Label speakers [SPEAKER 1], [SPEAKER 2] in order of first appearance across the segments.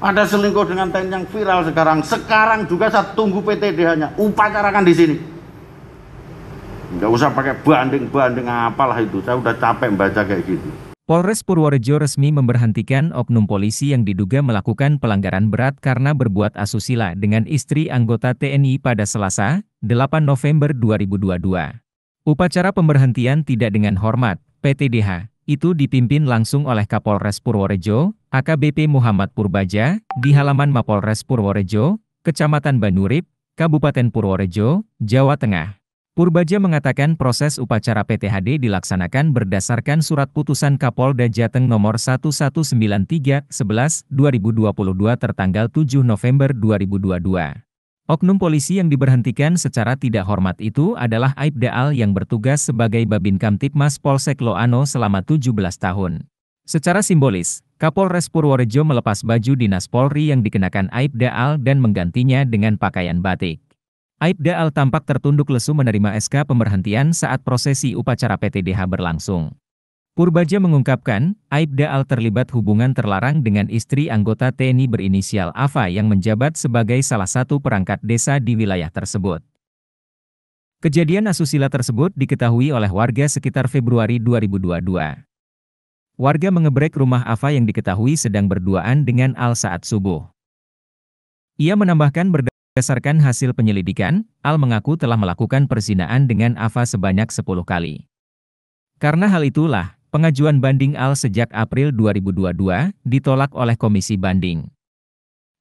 [SPEAKER 1] Ada selingkuh dengan tren yang viral sekarang. Sekarang juga saya tunggu PTDH-nya. Upacarakan di sini. Nggak usah pakai banding-banding apalah itu. Saya udah capek baca kayak gitu. Polres Purworejo resmi memberhentikan oknum polisi yang diduga melakukan pelanggaran berat karena berbuat asusila dengan istri anggota TNI pada Selasa, 8 November 2022. Upacara pemberhentian tidak dengan hormat, PTDH itu dipimpin langsung oleh Kapolres Purworejo, AKBP Muhammad Purbaja, di halaman Mapolres Purworejo, Kecamatan Banurip, Kabupaten Purworejo, Jawa Tengah. Purbaja mengatakan proses upacara PTHD dilaksanakan berdasarkan surat putusan Kapolda Jateng nomor 1193 11 2022 tertanggal 7 November 2022. Oknum polisi yang diberhentikan secara tidak hormat itu adalah Aib Daal yang bertugas sebagai Babinkam Tipmas Polsek Loano selama 17 tahun. Secara simbolis, Kapolres Purworejo melepas baju dinas Polri yang dikenakan Aib Daal dan menggantinya dengan pakaian batik. Aib Daal tampak tertunduk lesu menerima SK pemberhentian saat prosesi upacara PTDH berlangsung. Purbaja mengungkapkan, Aibda Al terlibat hubungan terlarang dengan istri anggota TNI berinisial AFA yang menjabat sebagai salah satu perangkat desa di wilayah tersebut. Kejadian asusila tersebut diketahui oleh warga sekitar Februari 2022. Warga mengebrek rumah AFA yang diketahui sedang berduaan dengan Al saat subuh. Ia menambahkan berdasarkan hasil penyelidikan, Al mengaku telah melakukan perzinaan dengan AFA sebanyak 10 kali. Karena hal itulah, Pengajuan banding AL sejak April 2022 ditolak oleh Komisi Banding.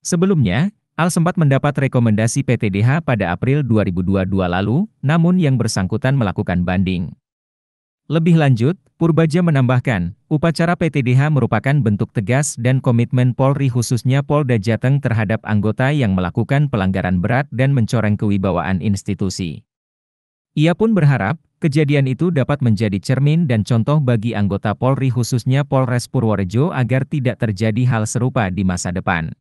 [SPEAKER 1] Sebelumnya, AL sempat mendapat rekomendasi PTDH pada April 2022 lalu, namun yang bersangkutan melakukan banding. Lebih lanjut, Purbaja menambahkan, upacara PTDH merupakan bentuk tegas dan komitmen Polri khususnya Polda Jateng terhadap anggota yang melakukan pelanggaran berat dan mencoreng kewibawaan institusi. Ia pun berharap, Kejadian itu dapat menjadi cermin dan contoh bagi anggota Polri khususnya Polres Purworejo agar tidak terjadi hal serupa di masa depan.